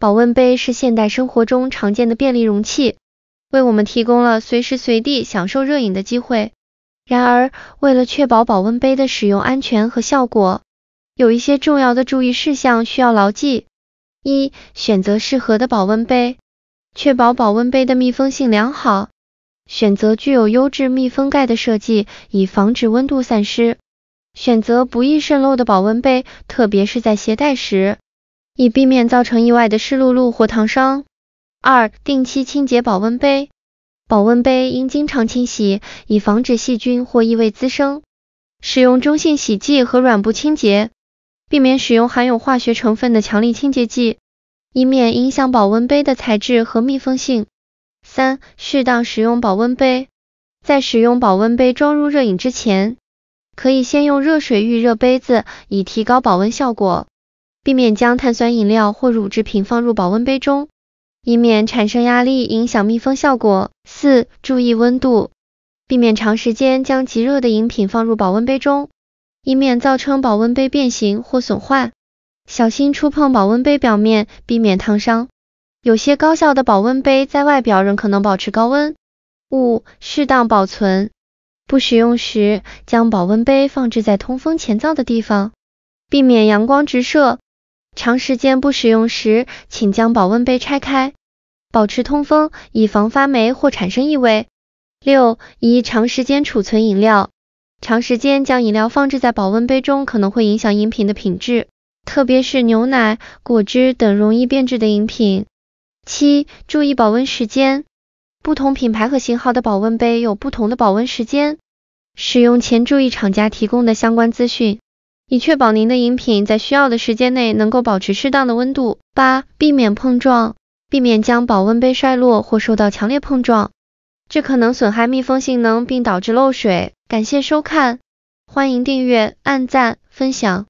保温杯是现代生活中常见的便利容器，为我们提供了随时随地享受热饮的机会。然而，为了确保保温杯的使用安全和效果，有一些重要的注意事项需要牢记：一、选择适合的保温杯，确保保温杯的密封性良好；选择具有优质密封盖的设计，以防止温度散失；选择不易渗漏的保温杯，特别是在携带时。以避免造成意外的湿漉漉或烫伤。二、定期清洁保温杯，保温杯应经常清洗，以防止细菌或异味滋生。使用中性洗剂和软布清洁，避免使用含有化学成分的强力清洁剂，以免影响保温杯的材质和密封性。三、适当使用保温杯，在使用保温杯装入热饮之前，可以先用热水预热杯子，以提高保温效果。避免将碳酸饮料或乳制品放入保温杯中，以免产生压力影响密封效果。四、注意温度，避免长时间将极热的饮品放入保温杯中，以免造成保温杯变形或损坏。小心触碰保温杯表面，避免烫伤。有些高效的保温杯在外表仍可能保持高温。五、适当保存，不使用时将保温杯放置在通风前燥的地方，避免阳光直射。长时间不使用时，请将保温杯拆开，保持通风，以防发霉或产生异味。六、宜长时间储存饮料，长时间将饮料放置在保温杯中，可能会影响饮品的品质，特别是牛奶、果汁等容易变质的饮品。七、注意保温时间，不同品牌和型号的保温杯有不同的保温时间，使用前注意厂家提供的相关资讯。以确保您的饮品在需要的时间内能够保持适当的温度。八、避免碰撞，避免将保温杯摔落或受到强烈碰撞，这可能损害密封性能并导致漏水。感谢收看，欢迎订阅、按赞、分享。